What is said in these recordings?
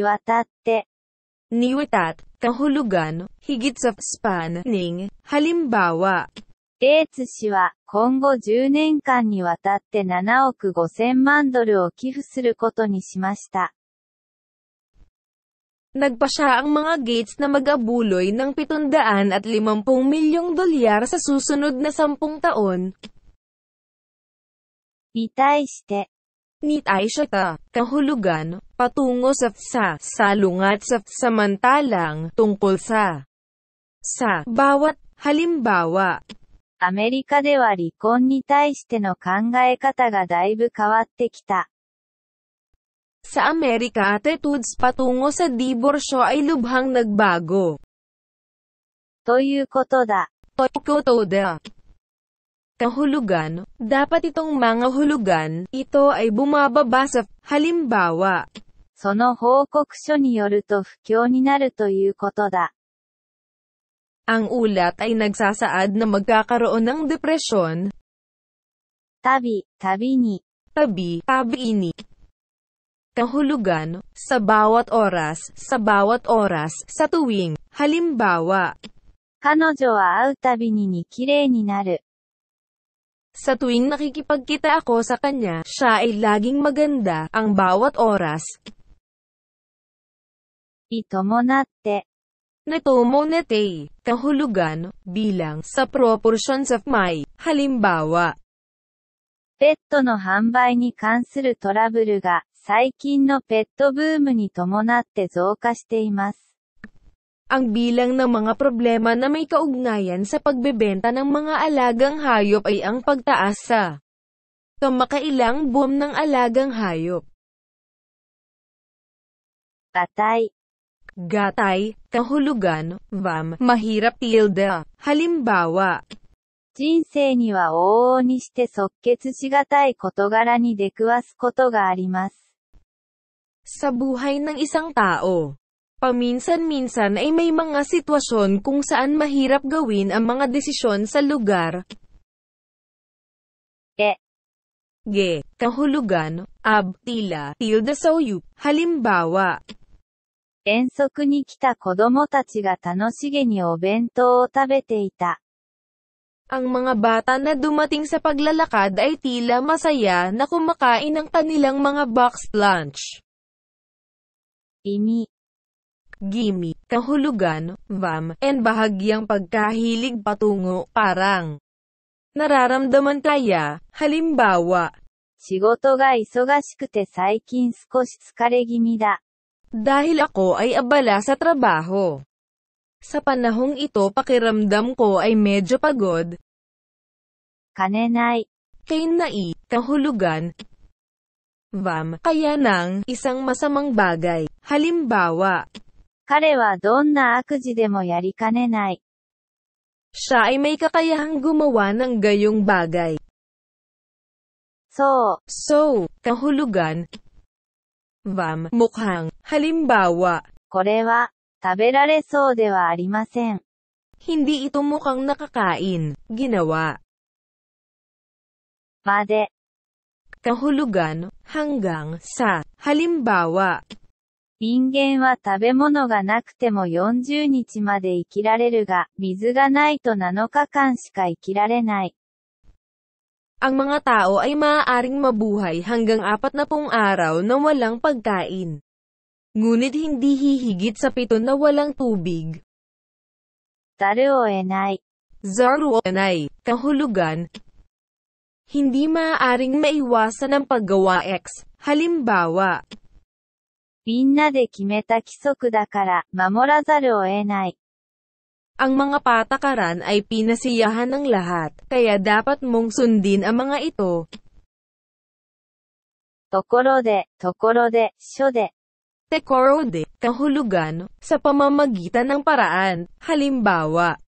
iwatatte. Niwatat, kahulugan, higit sa spanning, halimbawa. デーツ氏は、今後10年間にわたって7億5千万ドルを寄付することにしました。Nagpa siya ang mga Gates na mag-abuloy ng 750 milyong dolyar sa susunod na 10 taon. に対して、ni Aisha ta, kahulugan, patungo sa sa salungat sa samantalang tungkol sa sa bawat halimbawa. Amerika dewa ni no kangaekata ga daibu kawatte kita. Sa Amerika attitudes patungo sa diborsyo ay lubhang nagbago. da kahulugan, dapat itong mga hulugan, ito ay bumababa sa, halimbawa, その報告書によると不況になるということだ。Ang ulat ay nagsasaad na magkakaroon ng depresyon. Tabi, tabi ni. Tabi, tabi ini. Kahulugan, sa bawat oras, sa bawat oras, sa tuwing, halimbawa. wa au tabi ni ni kirei 彼女は会うたびにに綺麗になる。sa tuwing nakikipagkita ako sa kanya, siya ay laging maganda, ang bawat oras. Ito mo natte. Itomonatte. Netomonete, kahulugan, bilang, sa proportions of my, halimbawa. no no hanbai ni ni kansuru ga, saikin Petto tomonatte ペットの販売に関するトラブルが最近のペットブームに伴って増加しています。ang bilang ng mga problema na may kaugnayan sa pagbebenta ng mga alagang hayop ay ang pagtaas sa kamakailang boom ng alagang hayop. Patay Gatay, kahulugan, vam, mahirap tilda. Halimbawa, Sa buhay ng isang tao, Paminsan-minsan ay may mga sitwasyon kung saan mahirap gawin ang mga desisyon sa lugar. E. G. Kahulugan, ab, tila, tilda soyup. Halimbawa, ni ni kita kodomo tachi ga obento o tabete ita. Ang mga bata na dumating sa paglalakad ay tila masaya na kumakain ng kanilang mga box lunch. Imi gimi, kahulugan, bam, and bahagyang pagkahilig patungo, parang. Nararamdaman kaya, halimbawa, ga isogashikute saikin da. Dahil ako ay abala sa trabaho. Sa panahong ito pakiramdam ko ay medyo pagod. 金ない。Kainai, kahulugan, VAM, kaya nang, isang masamang bagay. Halimbawa, 彼はどんな悪事でもやりかねない。Siya ay may kakayahang gumawa ng gayong bagay. So, so, kahulugan, vam, mukhang, halimbawa. kore wa, taberare arimasen. Hindi ito mukhang nakakain, ginawa. kahulugan, hanggang sa, halimbawa. 人間は食べ物がなくても40日まで生きられるが、水がないと7日間しか生きられない。Ang mga tao ay maaaring mabuhay hanggang na 40 araw na walang pagkain. Ngunit hindi hihigit sa pito na walang tubig. Taruenay. Zaruenay. Kahulugan. Hindi maaaring maiwasan ang paggawa X. Halimbawa, みんなで決めた規則だから守らざるを得ない。Ang mga patakaran ay pinasiyahan ng lahat, kaya dapat mong sundin ang mga ito. sho de, ところで、ところで、書で。てころで、kahulugan, sa pamamagitan ng paraan, halimbawa.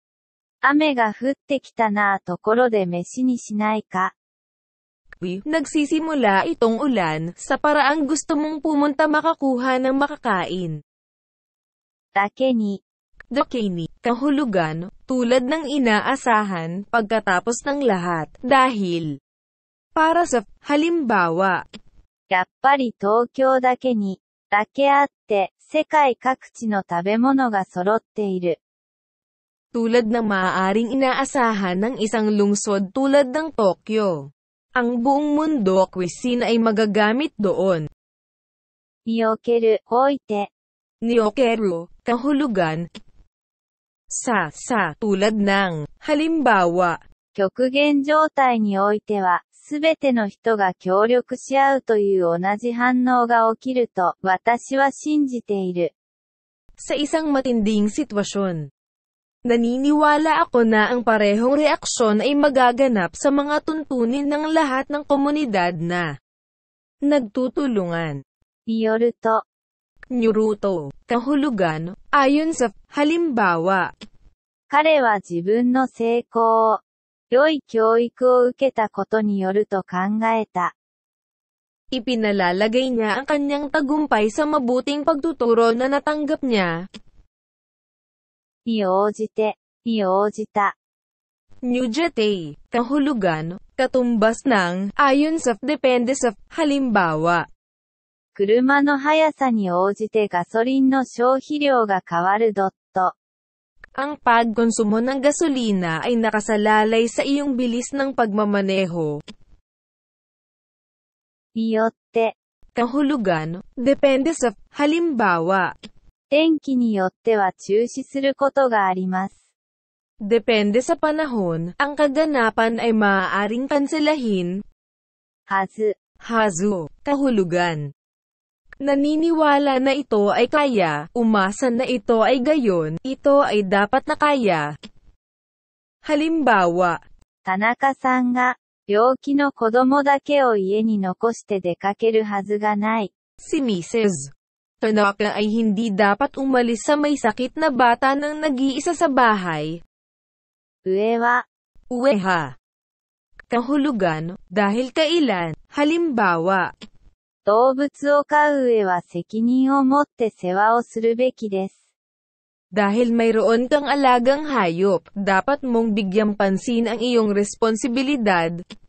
Ame ga futte kita na meshi ni shinai ka, nagsisimula itong ulan, sa paraang gusto mong pumunta makakuha ng makakain. Takeni. Dokeni. kahulugan, tulad ng inaasahan, pagkatapos ng lahat, dahil. Para sa, halimbawa, Tokyo sekai kakuchi no tabemono ga sorotte iru. Tulad ng maaaring inaasahan ng isang lungsod tulad ng Tokyo. Ang buong mundo cuisine ay magagamit doon. oite. okeru, kahulugan, sa, sa, tulad ng, halimbawa, Kyokugen ni oite wa, wa no hito ga ga to, onaji okiru watashi shinjite iru. Sa isang matinding sitwasyon. Naniniwala ako na ang parehong reaksyon ay magaganap sa mga tuntunin ng lahat ng komunidad na nagtutulungan. Yoruto. Nyuruto. Kahulugan, ayon sa halimbawa. Kare wa jibun no seikou, yoi kyoiku o uketa koto ni yoru to kangaeta. Ipinalalagay niya ang kanyang tagumpay sa mabuting pagtuturo na natanggap niya, に応じて、に応じた。New Jetay, kahulugan, katumbas ng, ayon sa, depende sa, halimbawa. 車の速さに応じてガソリンの消費量が変わるドット。Ang pagkonsumo ng gasolina ay nakasalalay sa iyong bilis ng pagmamaneho. によって。Kahulugan, depende sa, halimbawa. 天気によっては中止することがあります。Depende sa panahon, ang kaganapan ay maaaring kanselahin. Hazu. Hazu. Kahulugan. Naniniwala na ito ay kaya, umasa na ito ay gayon, ito ay dapat na kaya. Halimbawa, Tanaka-san ga no kodomo dake o ie ni nokoshite dekakeru hazu 病気の子供だけを家に残して出かけるはずがない。Si Mrs. Tanaka ay hindi dapat umalis sa may sakit na bata nang nag-iisa sa bahay. Uewa. Ueha. Kahulugan, dahil kailan, halimbawa. o o o motte sewa suru beki Dahil mayroon kang alagang hayop, dapat mong bigyan pansin ang iyong responsibilidad.